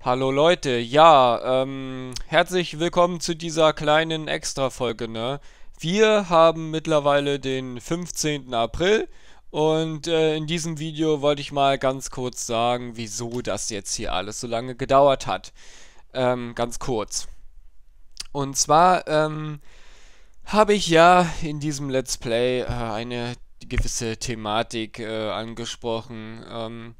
Hallo Leute, ja, ähm, herzlich willkommen zu dieser kleinen Extra-Folge, ne? Wir haben mittlerweile den 15. April und äh, in diesem Video wollte ich mal ganz kurz sagen, wieso das jetzt hier alles so lange gedauert hat. Ähm, ganz kurz. Und zwar, ähm, habe ich ja in diesem Let's Play äh, eine gewisse Thematik äh, angesprochen, ähm,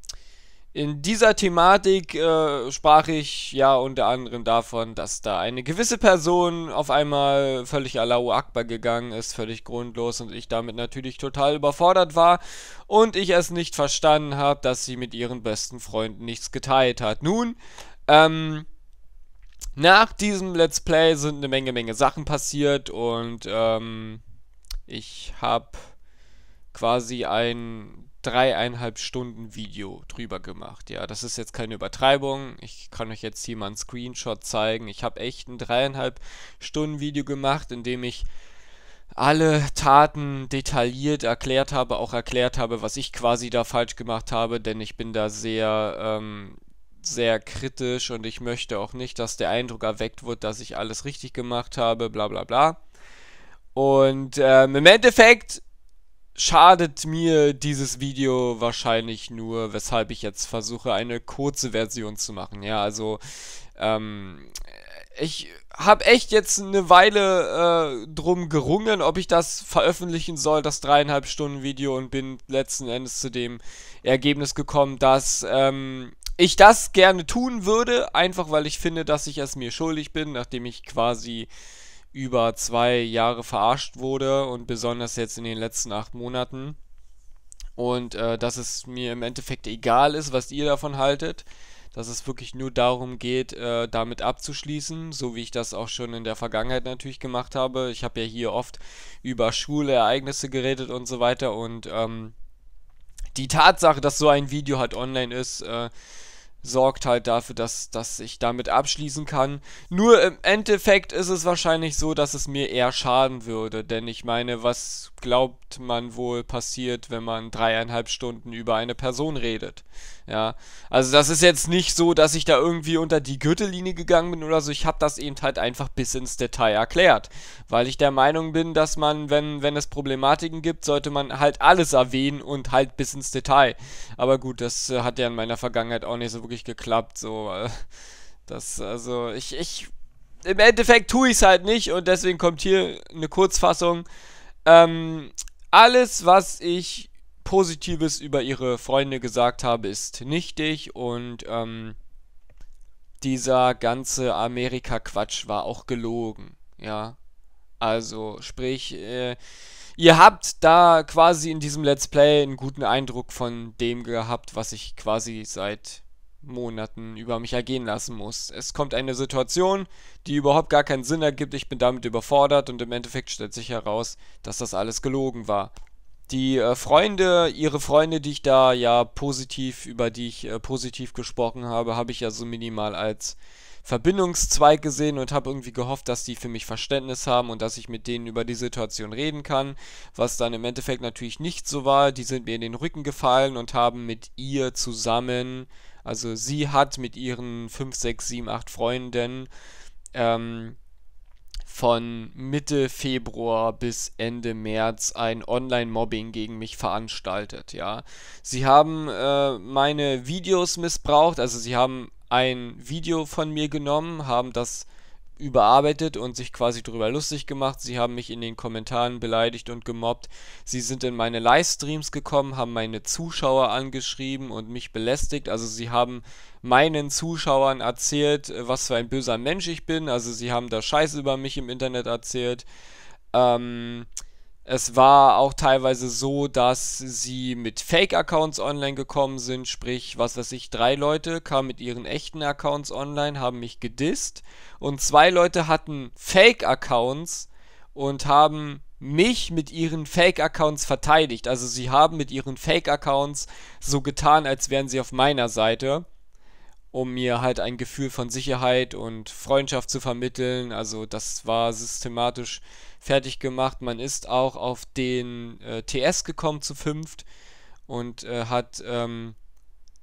in dieser Thematik äh, sprach ich ja unter anderem davon, dass da eine gewisse Person auf einmal völlig Allahu Akbar gegangen ist, völlig grundlos und ich damit natürlich total überfordert war und ich es nicht verstanden habe, dass sie mit ihren besten Freunden nichts geteilt hat. Nun, ähm, nach diesem Let's Play sind eine Menge, Menge Sachen passiert und ähm, ich habe quasi ein dreieinhalb Stunden Video drüber gemacht. Ja, das ist jetzt keine Übertreibung. Ich kann euch jetzt hier mal einen Screenshot zeigen. Ich habe echt ein dreieinhalb Stunden Video gemacht, in dem ich alle Taten detailliert erklärt habe, auch erklärt habe, was ich quasi da falsch gemacht habe, denn ich bin da sehr, ähm, sehr kritisch und ich möchte auch nicht, dass der Eindruck erweckt wird, dass ich alles richtig gemacht habe, bla bla bla. Und ähm, im Endeffekt schadet mir dieses Video wahrscheinlich nur, weshalb ich jetzt versuche, eine kurze Version zu machen. Ja, also ähm, ich habe echt jetzt eine Weile äh, drum gerungen, ob ich das veröffentlichen soll, das dreieinhalb Stunden Video, und bin letzten Endes zu dem Ergebnis gekommen, dass ähm, ich das gerne tun würde, einfach weil ich finde, dass ich es mir schuldig bin, nachdem ich quasi über zwei Jahre verarscht wurde und besonders jetzt in den letzten acht Monaten. Und äh, dass es mir im Endeffekt egal ist, was ihr davon haltet, dass es wirklich nur darum geht, äh, damit abzuschließen, so wie ich das auch schon in der Vergangenheit natürlich gemacht habe. Ich habe ja hier oft über Schulereignisse geredet und so weiter und ähm, die Tatsache, dass so ein Video halt online ist, äh, sorgt halt dafür, dass, dass ich damit abschließen kann. Nur im Endeffekt ist es wahrscheinlich so, dass es mir eher schaden würde, denn ich meine, was glaubt man wohl passiert, wenn man dreieinhalb Stunden über eine Person redet? Ja, also das ist jetzt nicht so, dass ich da irgendwie unter die Gürtellinie gegangen bin oder so. Ich habe das eben halt einfach bis ins Detail erklärt, weil ich der Meinung bin, dass man, wenn, wenn es Problematiken gibt, sollte man halt alles erwähnen und halt bis ins Detail. Aber gut, das äh, hat ja in meiner Vergangenheit auch nicht so wirklich geklappt. So, äh, das, also, ich, ich, im Endeffekt tue ich es halt nicht und deswegen kommt hier eine Kurzfassung. Ähm, alles, was ich Positives über ihre Freunde gesagt habe, ist nichtig und ähm, dieser ganze Amerika-Quatsch war auch gelogen. Ja, also, sprich, äh, ihr habt da quasi in diesem Let's Play einen guten Eindruck von dem gehabt, was ich quasi seit Monaten über mich ergehen lassen muss. Es kommt eine Situation, die überhaupt gar keinen Sinn ergibt, ich bin damit überfordert und im Endeffekt stellt sich heraus, dass das alles gelogen war. Die äh, Freunde, ihre Freunde, die ich da ja positiv, über die ich äh, positiv gesprochen habe, habe ich ja so minimal als Verbindungszweig gesehen und habe irgendwie gehofft, dass die für mich Verständnis haben und dass ich mit denen über die Situation reden kann, was dann im Endeffekt natürlich nicht so war. Die sind mir in den Rücken gefallen und haben mit ihr zusammen also sie hat mit ihren 5, 6, 7, 8 Freunden ähm, von Mitte Februar bis Ende März ein Online-Mobbing gegen mich veranstaltet, ja. Sie haben äh, meine Videos missbraucht, also sie haben ein Video von mir genommen, haben das überarbeitet und sich quasi darüber lustig gemacht. Sie haben mich in den Kommentaren beleidigt und gemobbt. Sie sind in meine Livestreams gekommen, haben meine Zuschauer angeschrieben und mich belästigt. Also sie haben meinen Zuschauern erzählt, äh, was für ein böser Mensch ich bin. Also sie haben da Scheiße über mich im Internet erzählt. Ähm, es war auch teilweise so, dass sie mit Fake-Accounts online gekommen sind, sprich, was weiß ich, drei Leute kamen mit ihren echten Accounts online, haben mich gedisst und zwei Leute hatten Fake-Accounts und haben mich mit ihren Fake-Accounts verteidigt. Also sie haben mit ihren Fake-Accounts so getan, als wären sie auf meiner Seite um mir halt ein Gefühl von Sicherheit und Freundschaft zu vermitteln. Also das war systematisch fertig gemacht. Man ist auch auf den äh, TS gekommen zu fünft und äh, hat, ähm,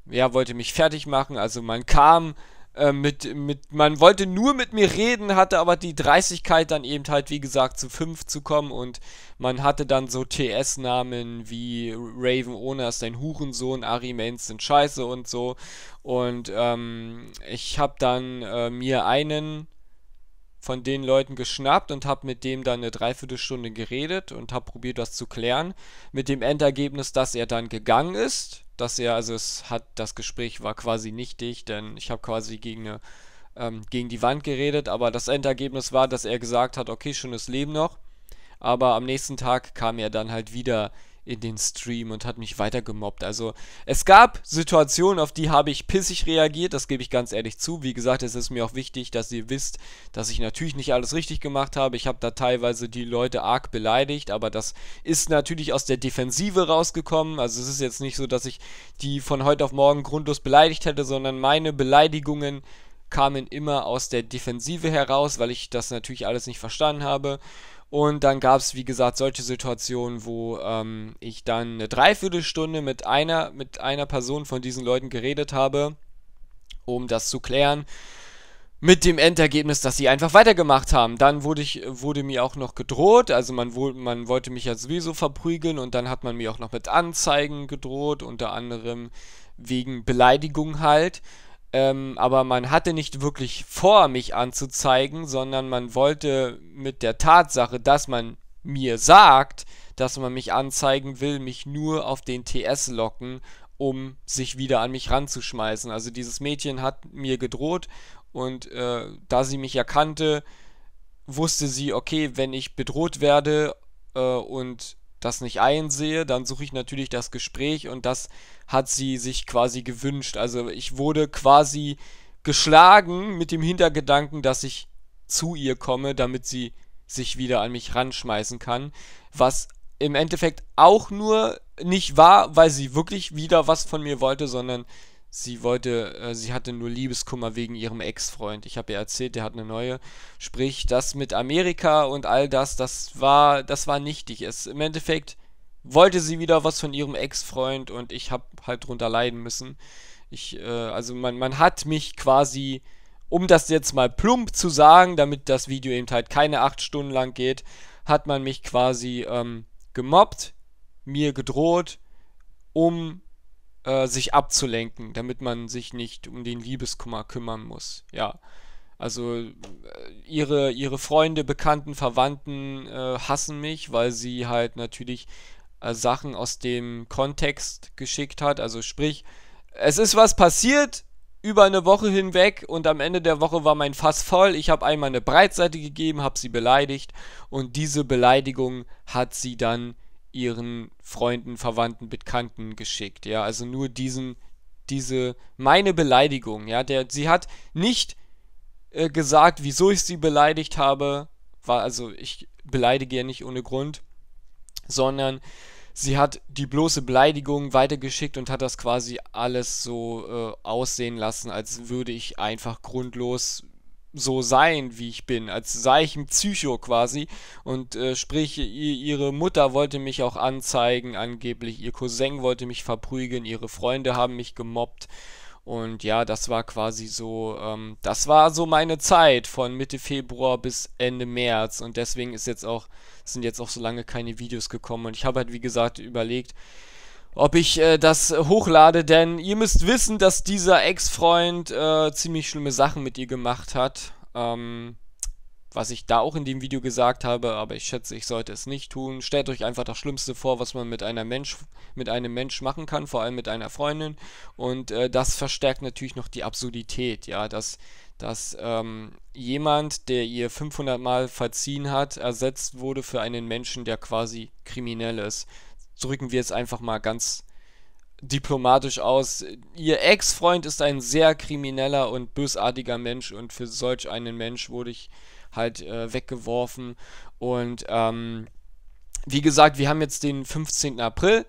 ja, wollte mich fertig machen. Also man kam äh, mit, mit, man wollte nur mit mir reden, hatte aber die Dreistigkeit dann eben halt, wie gesagt, zu 5 zu kommen und man hatte dann so TS-Namen wie Raven Ona ist dein Hurensohn, Ari Mains sind scheiße und so. Und ähm, ich habe dann äh, mir einen von den Leuten geschnappt und habe mit dem dann eine Dreiviertelstunde geredet und habe probiert, das zu klären. Mit dem Endergebnis, dass er dann gegangen ist dass er, also es hat, das Gespräch war quasi nichtig, denn ich habe quasi gegen eine, ähm, gegen die Wand geredet, aber das Endergebnis war, dass er gesagt hat, okay, schönes Leben noch. Aber am nächsten Tag kam er dann halt wieder in den Stream und hat mich weiter gemobbt. Also es gab Situationen, auf die habe ich pissig reagiert, das gebe ich ganz ehrlich zu. Wie gesagt, es ist mir auch wichtig, dass ihr wisst, dass ich natürlich nicht alles richtig gemacht habe. Ich habe da teilweise die Leute arg beleidigt, aber das ist natürlich aus der Defensive rausgekommen. Also es ist jetzt nicht so, dass ich die von heute auf morgen grundlos beleidigt hätte, sondern meine Beleidigungen kamen immer aus der Defensive heraus, weil ich das natürlich alles nicht verstanden habe. Und dann gab es, wie gesagt, solche Situationen, wo ähm, ich dann eine Dreiviertelstunde mit einer, mit einer Person von diesen Leuten geredet habe, um das zu klären. Mit dem Endergebnis, dass sie einfach weitergemacht haben. Dann wurde, ich, wurde mir auch noch gedroht, also man, man wollte mich ja sowieso verprügeln und dann hat man mir auch noch mit Anzeigen gedroht, unter anderem wegen Beleidigung halt. Ähm, aber man hatte nicht wirklich vor, mich anzuzeigen, sondern man wollte mit der Tatsache, dass man mir sagt, dass man mich anzeigen will, mich nur auf den TS locken, um sich wieder an mich ranzuschmeißen. Also dieses Mädchen hat mir gedroht und äh, da sie mich erkannte, wusste sie, okay, wenn ich bedroht werde äh, und das nicht einsehe, dann suche ich natürlich das Gespräch und das hat sie sich quasi gewünscht. Also ich wurde quasi geschlagen mit dem Hintergedanken, dass ich zu ihr komme, damit sie sich wieder an mich ranschmeißen kann, was im Endeffekt auch nur nicht war, weil sie wirklich wieder was von mir wollte, sondern sie wollte, äh, sie hatte nur Liebeskummer wegen ihrem Ex-Freund. Ich habe ihr erzählt, der hat eine neue. Sprich, das mit Amerika und all das, das war, das war nichtig. Es im Endeffekt wollte sie wieder was von ihrem Ex-Freund und ich habe halt drunter leiden müssen. Ich, äh, also man, man hat mich quasi, um das jetzt mal plump zu sagen, damit das Video eben halt keine acht Stunden lang geht, hat man mich quasi ähm, gemobbt, mir gedroht, um äh, sich abzulenken, damit man sich nicht um den Liebeskummer kümmern muss. Ja. Also äh, ihre, ihre Freunde, Bekannten, Verwandten äh, hassen mich, weil sie halt natürlich äh, Sachen aus dem Kontext geschickt hat. Also sprich, es ist was passiert über eine Woche hinweg und am Ende der Woche war mein Fass voll. Ich habe einmal eine Breitseite gegeben, habe sie beleidigt und diese Beleidigung hat sie dann ihren Freunden, Verwandten, Bekannten geschickt. Ja, also nur diesen, diese, meine Beleidigung. Ja, der, sie hat nicht äh, gesagt, wieso ich sie beleidigt habe. War, also ich beleidige ja nicht ohne Grund, sondern sie hat die bloße Beleidigung weitergeschickt und hat das quasi alles so äh, aussehen lassen, als würde ich einfach grundlos so sein, wie ich bin, als sei ich ein Psycho quasi. Und äh, sprich, ihre Mutter wollte mich auch anzeigen, angeblich, ihr Cousin wollte mich verprügeln, ihre Freunde haben mich gemobbt. Und ja, das war quasi so, ähm, das war so meine Zeit von Mitte Februar bis Ende März. Und deswegen ist jetzt auch, sind jetzt auch so lange keine Videos gekommen. Und ich habe halt, wie gesagt, überlegt, ob ich äh, das hochlade, denn ihr müsst wissen, dass dieser Ex-Freund äh, ziemlich schlimme Sachen mit ihr gemacht hat. Ähm, was ich da auch in dem Video gesagt habe, aber ich schätze, ich sollte es nicht tun. Stellt euch einfach das Schlimmste vor, was man mit, einer Mensch, mit einem Mensch machen kann, vor allem mit einer Freundin. Und äh, das verstärkt natürlich noch die Absurdität, ja, dass, dass ähm, jemand, der ihr 500 Mal verziehen hat, ersetzt wurde für einen Menschen, der quasi kriminell ist drücken wir jetzt einfach mal ganz diplomatisch aus. Ihr Ex-Freund ist ein sehr krimineller und bösartiger Mensch und für solch einen Mensch wurde ich halt äh, weggeworfen. Und ähm, wie gesagt, wir haben jetzt den 15. April.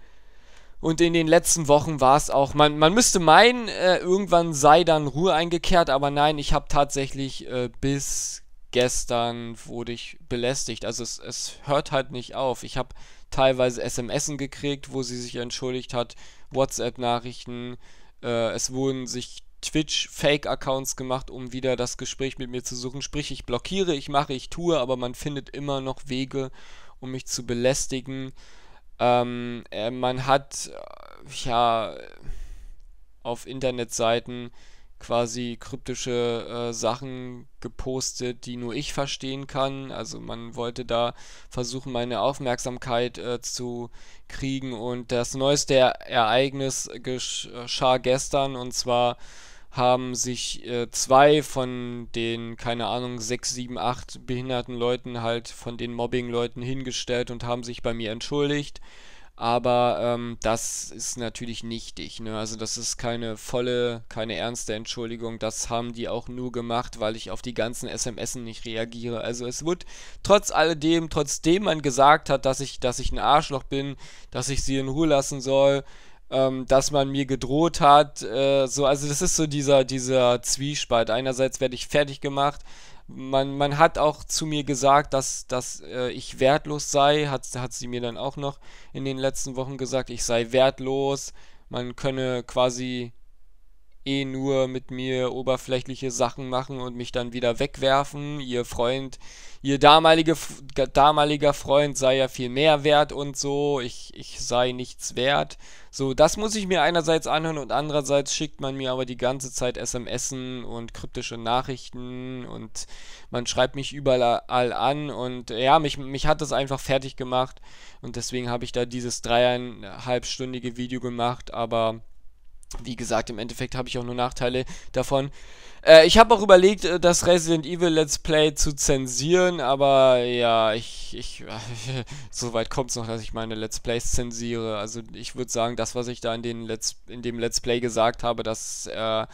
Und in den letzten Wochen war es auch, man, man müsste meinen, äh, irgendwann sei dann Ruhe eingekehrt, aber nein, ich habe tatsächlich äh, bis gestern wurde ich belästigt. Also es, es hört halt nicht auf. Ich habe teilweise SMS gekriegt, wo sie sich entschuldigt hat, WhatsApp-Nachrichten. Äh, es wurden sich Twitch-Fake-Accounts gemacht, um wieder das Gespräch mit mir zu suchen. Sprich, ich blockiere, ich mache, ich tue, aber man findet immer noch Wege, um mich zu belästigen. Ähm, äh, man hat, äh, ja, auf Internetseiten quasi kryptische äh, Sachen gepostet, die nur ich verstehen kann. Also man wollte da versuchen, meine Aufmerksamkeit äh, zu kriegen. Und das neueste Ereignis geschah gestern. Und zwar haben sich äh, zwei von den, keine Ahnung, sechs, sieben, acht behinderten Leuten halt von den Mobbing-Leuten hingestellt und haben sich bei mir entschuldigt aber ähm, das ist natürlich nichtig. Ne? Also das ist keine volle, keine ernste Entschuldigung. Das haben die auch nur gemacht, weil ich auf die ganzen SMS nicht reagiere. Also es wird trotz alledem, trotzdem man gesagt hat, dass ich, dass ich ein Arschloch bin, dass ich sie in Ruhe lassen soll, ähm, dass man mir gedroht hat. Äh, so, also das ist so dieser, dieser Zwiespalt. Einerseits werde ich fertig gemacht, man, man hat auch zu mir gesagt, dass, dass äh, ich wertlos sei, hat, hat sie mir dann auch noch in den letzten Wochen gesagt, ich sei wertlos, man könne quasi eh nur mit mir oberflächliche Sachen machen und mich dann wieder wegwerfen. Ihr Freund, ihr damalige, damaliger Freund sei ja viel mehr wert und so. Ich, ich sei nichts wert. So, das muss ich mir einerseits anhören und andererseits schickt man mir aber die ganze Zeit SMS und kryptische Nachrichten und man schreibt mich überall an und ja, mich, mich hat das einfach fertig gemacht und deswegen habe ich da dieses dreieinhalbstündige Video gemacht, aber wie gesagt, im Endeffekt habe ich auch nur Nachteile davon. Äh, ich habe auch überlegt, äh, das Resident Evil Let's Play zu zensieren, aber ja, ich, ich, so weit kommt es noch, dass ich meine Let's Plays zensiere. Also ich würde sagen, das, was ich da in, den Let's, in dem Let's Play gesagt habe, das äh,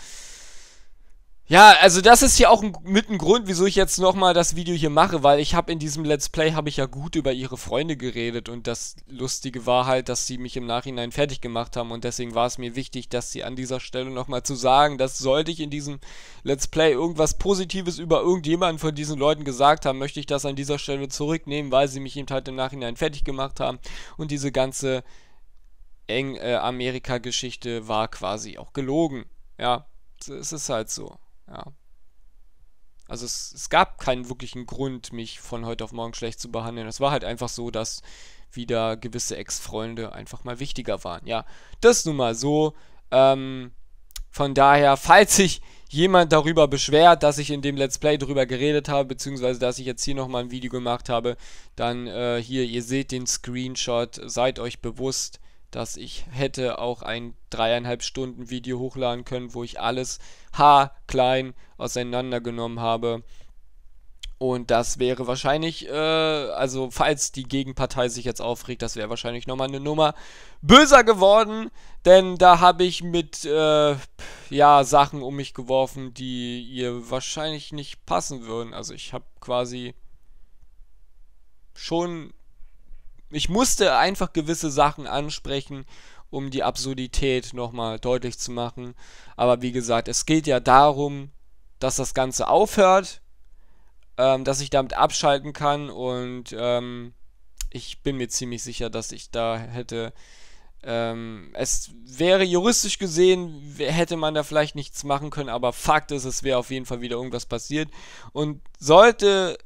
ja, also das ist ja auch ein, mit ein Grund, wieso ich jetzt nochmal das Video hier mache, weil ich habe in diesem Let's Play, habe ich ja gut über ihre Freunde geredet und das Lustige war halt, dass sie mich im Nachhinein fertig gemacht haben und deswegen war es mir wichtig, dass sie an dieser Stelle nochmal zu sagen, dass sollte ich in diesem Let's Play irgendwas Positives über irgendjemanden von diesen Leuten gesagt haben, möchte ich das an dieser Stelle zurücknehmen, weil sie mich eben halt im Nachhinein fertig gemacht haben und diese ganze eng äh, Amerika-Geschichte war quasi auch gelogen. Ja, es ist halt so. Ja. Also es, es gab keinen wirklichen Grund, mich von heute auf morgen schlecht zu behandeln. Es war halt einfach so, dass wieder gewisse Ex-Freunde einfach mal wichtiger waren. Ja, das nun mal so. Ähm, von daher, falls sich jemand darüber beschwert, dass ich in dem Let's Play darüber geredet habe, beziehungsweise dass ich jetzt hier nochmal ein Video gemacht habe, dann äh, hier, ihr seht den Screenshot, seid euch bewusst, dass ich hätte auch ein dreieinhalb Stunden Video hochladen können, wo ich alles haarklein auseinandergenommen habe. Und das wäre wahrscheinlich, äh, also falls die Gegenpartei sich jetzt aufregt, das wäre wahrscheinlich nochmal eine Nummer böser geworden. Denn da habe ich mit, äh, ja, Sachen um mich geworfen, die ihr wahrscheinlich nicht passen würden. Also ich habe quasi schon ich musste einfach gewisse Sachen ansprechen, um die Absurdität nochmal deutlich zu machen. Aber wie gesagt, es geht ja darum, dass das Ganze aufhört, ähm, dass ich damit abschalten kann und ähm, ich bin mir ziemlich sicher, dass ich da hätte. Ähm, es wäre juristisch gesehen, hätte man da vielleicht nichts machen können, aber Fakt ist, es wäre auf jeden Fall wieder irgendwas passiert. Und sollte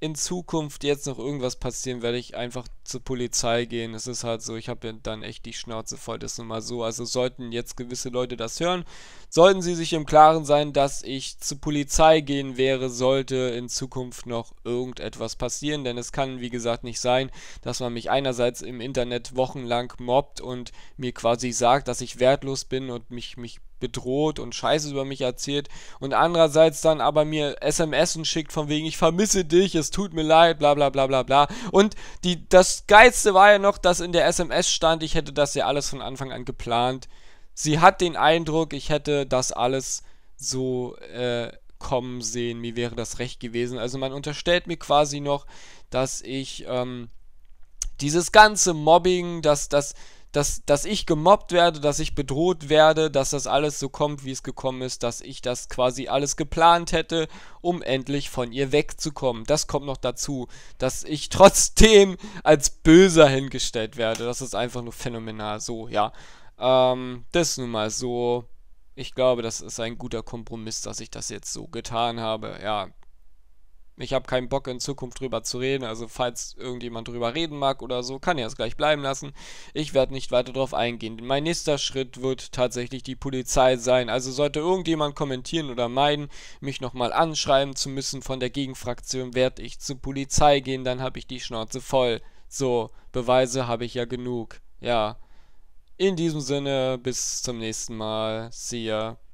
in Zukunft jetzt noch irgendwas passieren, werde ich einfach zur Polizei gehen. Es ist halt so, ich habe ja dann echt die Schnauze voll, das ist nun mal so. Also sollten jetzt gewisse Leute das hören, sollten sie sich im Klaren sein, dass ich zur Polizei gehen wäre, sollte in Zukunft noch irgendetwas passieren. Denn es kann, wie gesagt, nicht sein, dass man mich einerseits im Internet wochenlang mobbt und mir quasi sagt, dass ich wertlos bin und mich, mich bedroht und Scheiße über mich erzählt und andererseits dann aber mir SMS schickt von wegen, ich vermisse dich, es tut mir leid, bla bla bla bla bla. Und die, das Geilste war ja noch, dass in der SMS stand, ich hätte das ja alles von Anfang an geplant. Sie hat den Eindruck, ich hätte das alles so äh, kommen sehen, mir wäre das recht gewesen. Also man unterstellt mir quasi noch, dass ich ähm, dieses ganze Mobbing, dass das... das dass, dass ich gemobbt werde, dass ich bedroht werde, dass das alles so kommt, wie es gekommen ist, dass ich das quasi alles geplant hätte, um endlich von ihr wegzukommen. Das kommt noch dazu, dass ich trotzdem als Böser hingestellt werde. Das ist einfach nur phänomenal. So, ja. Ähm, das nun mal so. Ich glaube, das ist ein guter Kompromiss, dass ich das jetzt so getan habe. Ja, ich habe keinen Bock in Zukunft drüber zu reden, also falls irgendjemand drüber reden mag oder so, kann er es gleich bleiben lassen. Ich werde nicht weiter darauf eingehen. Mein nächster Schritt wird tatsächlich die Polizei sein. Also sollte irgendjemand kommentieren oder meinen, mich nochmal anschreiben zu müssen von der Gegenfraktion, werde ich zur Polizei gehen, dann habe ich die Schnauze voll. So, Beweise habe ich ja genug. Ja. In diesem Sinne, bis zum nächsten Mal. See ya.